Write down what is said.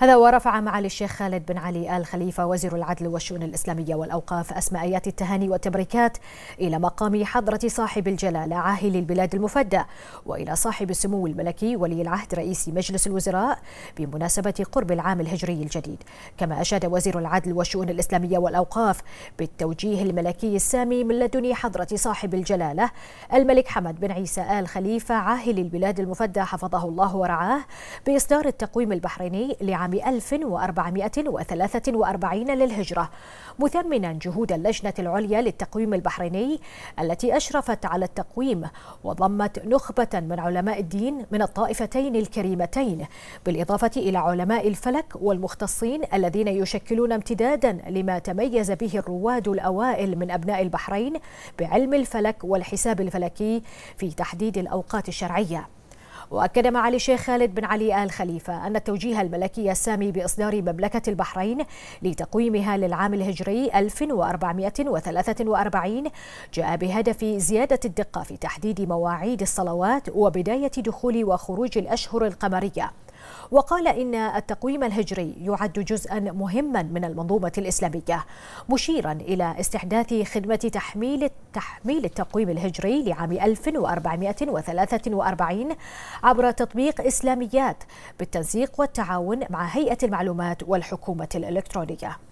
هذا ورفع معالي الشيخ خالد بن علي آل خليفة وزير العدل والشؤون الإسلامية والأوقاف اسماء آيات التهاني والتبريكات إلى مقام حضرة صاحب الجلالة عاهل البلاد المفدى وإلى صاحب السمو الملكي ولي العهد رئيس مجلس الوزراء بمناسبة قرب العام الهجري الجديد كما أشاد وزير العدل والشؤون الإسلامية والأوقاف بالتوجيه الملكي السامي من لدن حضرة صاحب الجلالة الملك حمد بن عيسى آل خليفة عاهل البلاد المفدى حفظه الله ورعاه بإصدار التقويم البحريني لعام عام 1443 للهجرة مثمنا جهود اللجنة العليا للتقويم البحريني التي أشرفت على التقويم وضمت نخبة من علماء الدين من الطائفتين الكريمتين بالإضافة إلى علماء الفلك والمختصين الذين يشكلون امتدادا لما تميز به الرواد الأوائل من أبناء البحرين بعلم الفلك والحساب الفلكي في تحديد الأوقات الشرعية وأكد معالي الشيخ خالد بن علي آل خليفة أن التوجيه الملكي السامي بإصدار مملكة البحرين لتقويمها للعام الهجري 1443 جاء بهدف زيادة الدقة في تحديد مواعيد الصلوات وبداية دخول وخروج الأشهر القمرية وقال إن التقويم الهجري يعد جزءا مهما من المنظومة الإسلامية مشيرا إلى استحداث خدمة تحميل تحميل التقويم الهجري لعام 1443 عبر تطبيق إسلاميات بالتنسيق والتعاون مع هيئة المعلومات والحكومة الإلكترونية